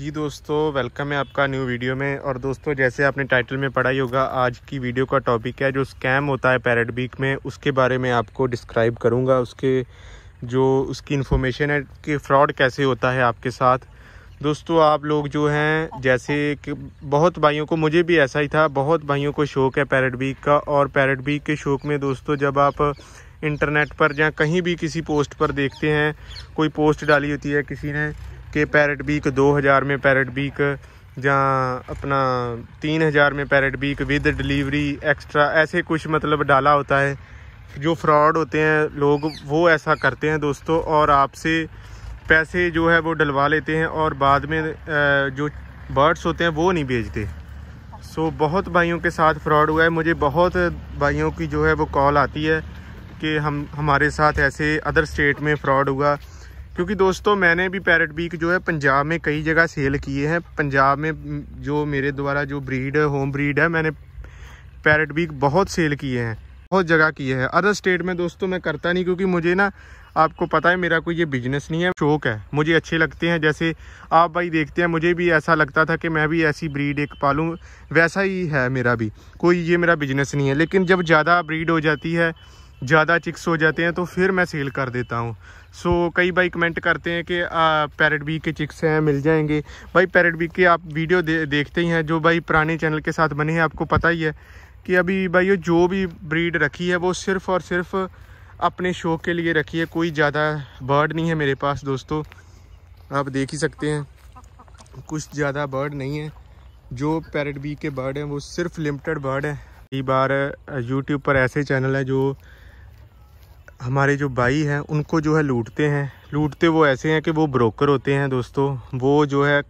जी दोस्तों वेलकम है आपका न्यू वीडियो में और दोस्तों जैसे आपने टाइटल में पढ़ा ही होगा आज की वीडियो का टॉपिक है जो स्कैम होता है पैरेट बीक में उसके बारे में आपको डिस्क्राइब करूंगा उसके जो उसकी इन्फॉर्मेशन है कि फ़्रॉड कैसे होता है आपके साथ दोस्तों आप लोग जो हैं जैसे कि बहुत भाइयों को मुझे भी ऐसा ही था बहुत भाइयों को शौक़ है पैरेट बीक का और पैरेट बीक के शौक़ में दोस्तों जब आप इंटरनेट पर या कहीं भी किसी पोस्ट पर देखते हैं कोई पोस्ट डाली होती है किसी ने कि पैरट बीक दो हज़ार में पैरट बीक जहाँ अपना तीन हज़ार में parrot beak with delivery extra ऐसे कुछ मतलब डाला होता है जो फ्रॉड होते हैं लोग वो ऐसा करते हैं दोस्तों और आपसे पैसे जो है वो डलवा लेते हैं और बाद में जो बर्ड्स होते हैं वो नहीं भेजते सो बहुत भाइयों के साथ फ्रॉड हुआ है मुझे बहुत भाइयों की जो है वो कॉल आती है कि हम हमारे साथ ऐसे अदर स्टेट में फ़्रॉड हुआ क्योंकि दोस्तों मैंने भी पैरट बीक जो है पंजाब में कई जगह सेल किए हैं पंजाब में जो मेरे द्वारा जो ब्रीड है होम ब्रीड है मैंने पैरट बीक बहुत सेल किए हैं बहुत जगह किए हैं अदर स्टेट में दोस्तों मैं करता नहीं क्योंकि मुझे ना आपको पता है मेरा कोई ये बिजनेस नहीं है शौक है मुझे अच्छे लगते हैं जैसे आप भाई देखते हैं मुझे भी ऐसा लगता था कि मैं भी ऐसी ब्रीड एक पालूँ वैसा ही है मेरा भी कोई ये मेरा बिजनेस नहीं है लेकिन जब ज़्यादा ब्रीड हो जाती है ज़्यादा चिक्स हो जाते हैं तो फिर मैं सेल कर देता हूँ सो so, कई भाई कमेंट करते हैं कि पैरेट बी के चिक्स हैं मिल जाएंगे भाई पैरेट बी के आप वीडियो दे, देखते ही हैं जो भाई पुराने चैनल के साथ बने हैं आपको पता ही है कि अभी भाई जो भी ब्रीड रखी है वो सिर्फ़ और सिर्फ़ अपने शौक के लिए रखी है कोई ज़्यादा बर्ड नहीं है मेरे पास दोस्तों आप देख ही सकते हैं कुछ ज़्यादा बर्ड नहीं है जो पैरेट बी के बर्ड हैं वो सिर्फ लिमिटेड बर्ड हैं कई बार यूट्यूब पर ऐसे चैनल हैं जो हमारे जो भाई हैं उनको जो है लूटते हैं लूटते वो ऐसे हैं कि वो ब्रोकर होते हैं दोस्तों वो जो है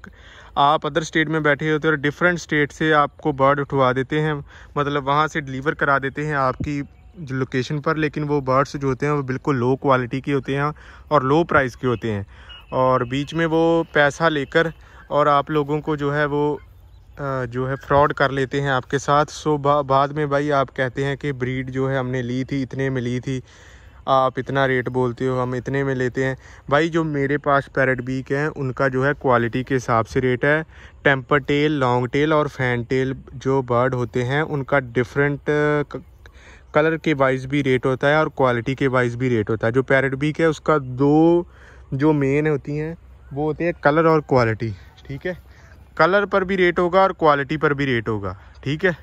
आप अदर स्टेट में बैठे होते हैं और डिफरेंट स्टेट से आपको बर्ड उठवा देते हैं मतलब वहाँ से डिलीवर करा देते हैं आपकी जो लोकेशन पर लेकिन वो बर्ड्स जो होते हैं वो बिल्कुल लो क्वालिटी के होते हैं और लो प्राइस के होते हैं और बीच में वो पैसा लेकर और आप लोगों को जो है वो जो है फ्रॉड कर लेते हैं आपके साथ सो बा, बाद में भाई आप कहते हैं कि ब्रीड जो है हमने ली थी इतने में ली थी आप इतना रेट बोलते हो हम इतने में लेते हैं भाई जो मेरे पास पैरट बीक हैं उनका जो है क्वालिटी के हिसाब से रेट है टेम्पर टेल लॉन्ग टेल और फैन टेल जो बर्ड होते हैं उनका डिफरेंट uh, कलर के वाइज भी रेट होता है और क्वालिटी के वाइज भी रेट होता है जो पैरट बीक है उसका दो जो मेन होती हैं वो होती है कलर और क्वालिटी ठीक है कलर पर भी रेट होगा और क्वालिटी पर भी रेट होगा ठीक है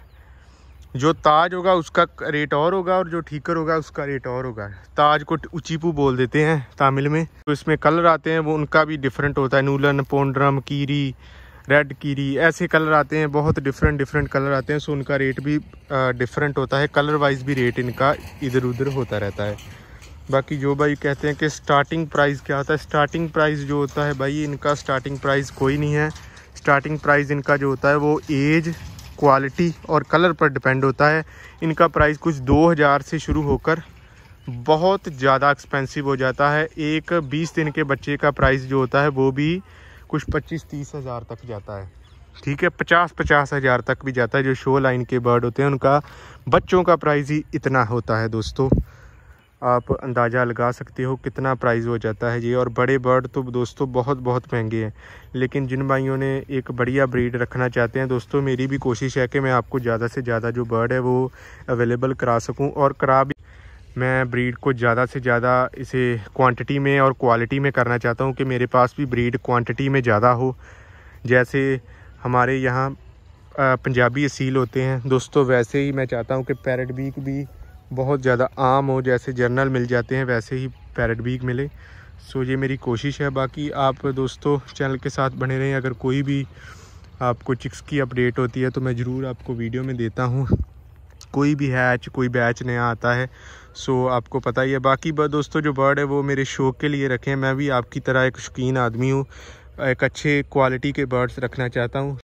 जो ताज होगा उसका रेट और होगा और जो ठीकर होगा उसका रेट और होगा ताज को उचीपू बोल देते हैं तमिल में तो इसमें कलर आते हैं वो उनका भी डिफरेंट होता है नूलन पोंड्रम कीरी रेड कीरी ऐसे कलर आते हैं बहुत डिफरेंट डिफरेंट कलर आते हैं सो उनका रेट भी डिफरेंट होता है कलर वाइज भी रेट इनका इधर उधर होता रहता है बाकी जो भाई कहते हैं कि स्टार्टिंग प्राइस क्या होता है स्टार्टिंग प्राइस जो होता है भाई इनका स्टार्टिंग प्राइस कोई नहीं है स्टार्टिंग प्राइस इनका जो होता है वो एज क्वालिटी और कलर पर डिपेंड होता है इनका प्राइस कुछ 2000 से शुरू होकर बहुत ज़्यादा एक्सपेंसिव हो जाता है एक 20 दिन के बच्चे का प्राइस जो होता है वो भी कुछ पच्चीस तीस हज़ार तक जाता है ठीक है पचास पचास हज़ार तक भी जाता है जो शो लाइन के बर्ड होते हैं उनका बच्चों का प्राइस ही इतना होता है दोस्तों आप अंदाज़ा लगा सकते हो कितना प्राइस हो जाता है ये और बड़े बर्ड तो दोस्तों बहुत बहुत महंगे हैं लेकिन जिन भाइयों ने एक बढ़िया ब्रीड रखना चाहते हैं दोस्तों मेरी भी कोशिश है कि मैं आपको ज़्यादा से ज़्यादा जो बर्ड है वो अवेलेबल करा सकूँ और करा भी मैं ब्रीड को ज़्यादा से ज़्यादा इसे क्वान्टिटी में और क्वालिटी में करना चाहता हूँ कि मेरे पास भी ब्रीड क्वान्टिटी में ज़्यादा हो जैसे हमारे यहाँ पंजाबी असील होते हैं दोस्तों वैसे ही मैं चाहता हूँ कि पैरट बीक भी बहुत ज़्यादा आम हो जैसे जर्नल मिल जाते हैं वैसे ही पैरट बीक मिले सो ये मेरी कोशिश है बाकी आप दोस्तों चैनल के साथ बने रहें अगर कोई भी आपको चिक्स की अपडेट होती है तो मैं ज़रूर आपको वीडियो में देता हूँ कोई भी हैच कोई बैच नया आता है सो आपको पता ही है बाकी दोस्तों जो बर्ड है वो मेरे शौक़ के लिए रखे हैं मैं भी आपकी तरह एक शौकीन आदमी हूँ एक अच्छे क्वालिटी के बर्ड्स रखना चाहता हूँ